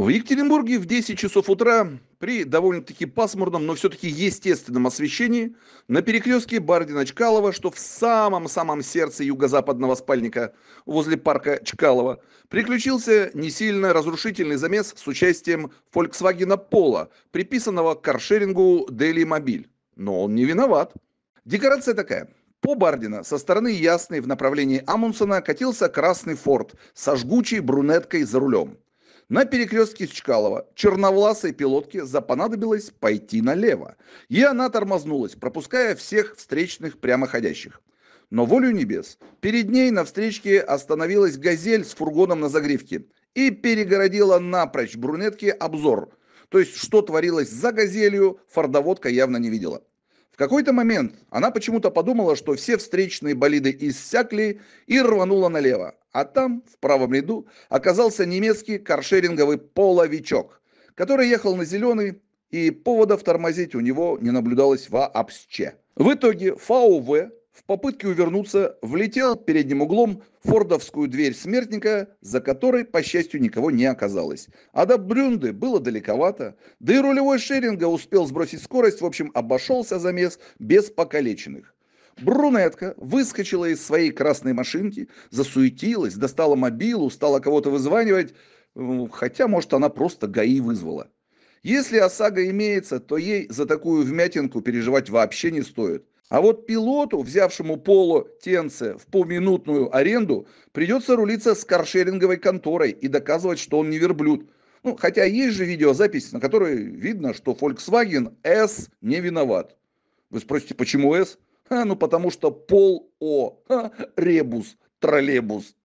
В Екатеринбурге в 10 часов утра при довольно-таки пасмурном, но все-таки естественном освещении на перекрестке Бардина-Чкалова, что в самом-самом сердце юго-западного спальника возле парка Чкалова, приключился не сильно разрушительный замес с участием Volkswagen Polo, приписанного к каршерингу Daily Мобиль. Но он не виноват. Декорация такая – по Бардина со стороны Ясной в направлении Амундсена катился красный форт со жгучей брюнеткой за рулем. На перекрестке Чкалова черновласой пилотке запонадобилось пойти налево, и она тормознулась, пропуская всех встречных прямоходящих. Но волю небес, перед ней на встречке остановилась «Газель» с фургоном на загривке и перегородила напрочь брюнетке обзор. То есть, что творилось за «Газелью», фордоводка явно не видела какой-то момент она почему-то подумала, что все встречные болиды иссякли и рванула налево. А там, в правом ряду, оказался немецкий каршеринговый половичок, который ехал на зеленый, и поводов тормозить у него не наблюдалось вообще. В итоге ФАУВ в попытке увернуться влетел передним углом в фордовскую дверь смертника, за которой, по счастью, никого не оказалось. А до Брюнды было далековато, да и рулевой Шеринга успел сбросить скорость, в общем, обошелся замес без покалеченных. Брунетка выскочила из своей красной машинки, засуетилась, достала мобилу, стала кого-то вызванивать, ну, хотя, может, она просто ГАИ вызвала. Если ОСАГО имеется, то ей за такую вмятинку переживать вообще не стоит. А вот пилоту, взявшему Поло Тенце в поминутную аренду, придется рулиться с каршеринговой конторой и доказывать, что он не верблюд. Ну, хотя есть же видеозапись, на которой видно, что Volkswagen S не виноват. Вы спросите, почему S? А, ну, потому что Пол О, а, Ребус, троллейбус.